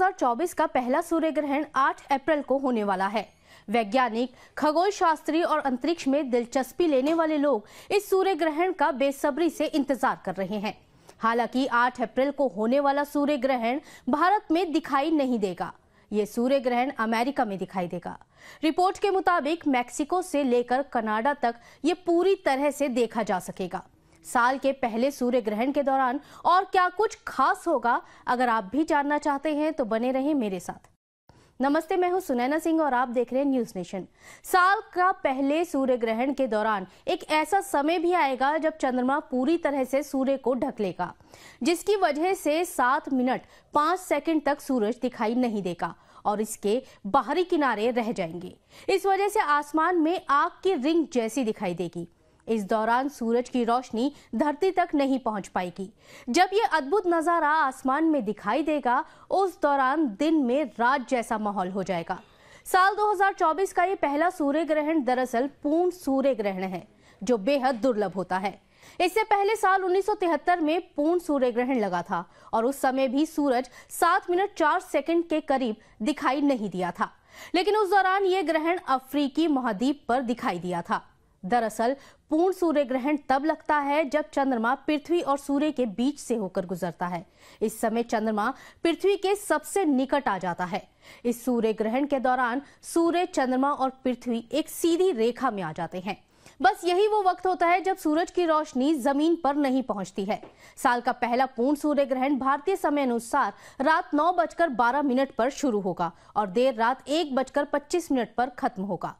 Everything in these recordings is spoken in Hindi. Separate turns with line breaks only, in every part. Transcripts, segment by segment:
2024 का पहला सूर्य ग्रहण 8 अप्रैल को होने वाला है वैज्ञानिक खगोल शास्त्री और अंतरिक्ष में दिलचस्पी लेने वाले लोग इस सूर्य ग्रहण का बेसब्री से इंतजार कर रहे हैं हालांकि 8 अप्रैल को होने वाला सूर्य ग्रहण भारत में दिखाई नहीं देगा ये सूर्य ग्रहण अमेरिका में दिखाई देगा रिपोर्ट के मुताबिक मैक्सिको से लेकर कनाडा तक ये पूरी तरह से देखा जा सकेगा साल के पहले सूर्य ग्रहण के दौरान और क्या कुछ खास होगा अगर आप भी जानना चाहते हैं तो बने रहें मेरे साथ नमस्ते मैं हूं सुनैना सिंह और आप देख रहे हैं न्यूज नेशन साल का पहले सूर्य ग्रहण के दौरान एक ऐसा समय भी आएगा जब चंद्रमा पूरी तरह से सूर्य को ढक लेगा जिसकी वजह से सात मिनट पांच सेकंड तक सूरज दिखाई नहीं देगा और इसके बाहरी किनारे रह जाएंगे इस वजह से आसमान में आग की रिंग जैसी दिखाई देगी इस दौरान सूरज की रोशनी धरती तक नहीं पहुंच पाएगी जब ये अद्भुत नज़ारा आसमान में दिखाई देगा उस दौरान दिन में रात जैसा माहौल हो जाएगा साल 2024 का ये पहला सूर्य ग्रहण दरअसल पूर्ण सूर्य ग्रहण है जो बेहद दुर्लभ होता है इससे पहले साल 1973 में पूर्ण सूर्य ग्रहण लगा था और उस समय भी सूरज सात मिनट चार सेकंड के करीब दिखाई नहीं दिया था लेकिन उस दौरान ये ग्रहण अफ्रीकी महाद्वीप पर दिखाई दिया था दरअसल पूर्ण सूर्य ग्रहण तब लगता है जब चंद्रमा पृथ्वी और सूर्य के बीच से होकर गुजरता है इस समय चंद्रमा पृथ्वी के सबसे निकट आ जाता है इस सूर्य ग्रहण के दौरान सूर्य चंद्रमा और पृथ्वी एक सीधी रेखा में आ जाते हैं बस यही वो वक्त होता है जब सूरज की रोशनी जमीन पर नहीं पहुंचती है साल का पहला पूर्ण सूर्य ग्रहण भारतीय समय अनुसार रात नौ बजकर बारह मिनट पर शुरू होगा और देर रात एक बजकर पच्चीस मिनट पर खत्म होगा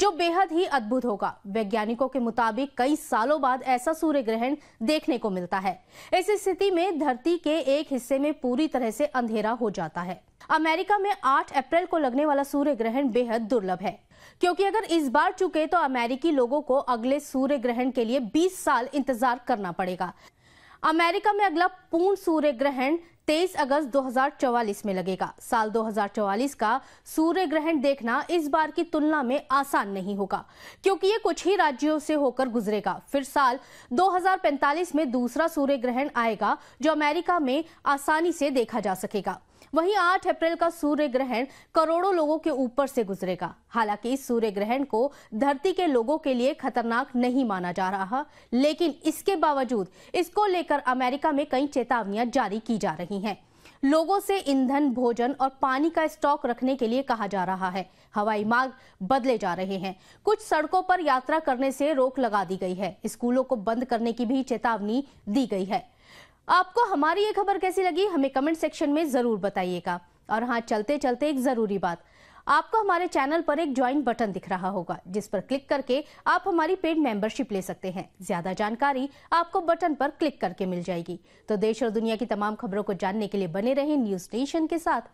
जो बेहद ही अद्भुत होगा वैज्ञानिकों के मुताबिक कई सालों बाद ऐसा सूर्य ग्रहण देखने को मिलता है इस स्थिति में धरती के एक हिस्से में पूरी तरह से अंधेरा हो जाता है अमेरिका में 8 अप्रैल को लगने वाला सूर्य ग्रहण बेहद दुर्लभ है क्योंकि अगर इस बार चुके तो अमेरिकी लोगों को अगले सूर्य ग्रहण के लिए 20 साल इंतजार करना पड़ेगा अमेरिका में अगला पूर्ण सूर्य ग्रहण 23 अगस्त 2044 में लगेगा साल 2044 का सूर्य ग्रहण देखना इस बार की तुलना में आसान नहीं होगा क्योंकि ये कुछ ही राज्यों से होकर गुजरेगा फिर साल 2045 में दूसरा सूर्य ग्रहण आएगा जो अमेरिका में आसानी से देखा जा सकेगा वहीं 8 अप्रैल का सूर्य ग्रहण करोड़ों लोगों के ऊपर से गुजरेगा हालांकि इस सूर्य ग्रहण को धरती के लोगों के लिए खतरनाक नहीं माना जा रहा लेकिन इसके बावजूद इसको लेकर अमेरिका में कई चेतावनियां जारी की जा रही हैं लोगों से ईंधन भोजन और पानी का स्टॉक रखने के लिए कहा जा रहा है हवाई मार्ग बदले जा रहे हैं कुछ सड़कों पर यात्रा करने से रोक लगा दी गई है स्कूलों को बंद करने की भी चेतावनी दी गई है आपको हमारी ये खबर कैसी लगी हमें कमेंट सेक्शन में ज़रूर बताइएगा और हाँ चलते चलते एक ज़रूरी बात आपको हमारे चैनल पर एक ज्वाइन बटन दिख रहा होगा जिस पर क्लिक करके आप हमारी पेड मेंबरशिप ले सकते हैं ज्यादा जानकारी आपको बटन पर क्लिक करके मिल जाएगी तो देश और दुनिया की तमाम खबरों को जानने के लिए बने रहे न्यूज स्टेशन के साथ